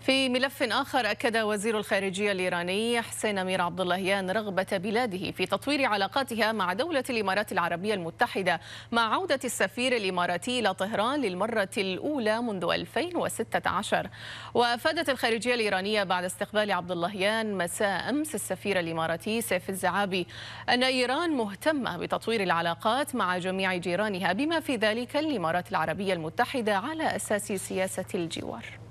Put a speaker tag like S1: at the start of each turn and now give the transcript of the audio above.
S1: في ملف آخر أكد وزير الخارجية الإيراني حسين أمير عبد اللهيان رغبة بلاده في تطوير علاقاتها مع دولة الإمارات العربية المتحدة مع عودة السفير الإماراتي إلى طهران للمرة الأولى منذ 2016 وأفادت الخارجية الإيرانية بعد استقبال عبد اللهيان مساء أمس السفير الإماراتي سيف الزعابي أن إيران مهتمة بتطوير العلاقات مع جميع جيرانها بما في ذلك الإمارات العربية المتحدة على أساس سياسة الجوار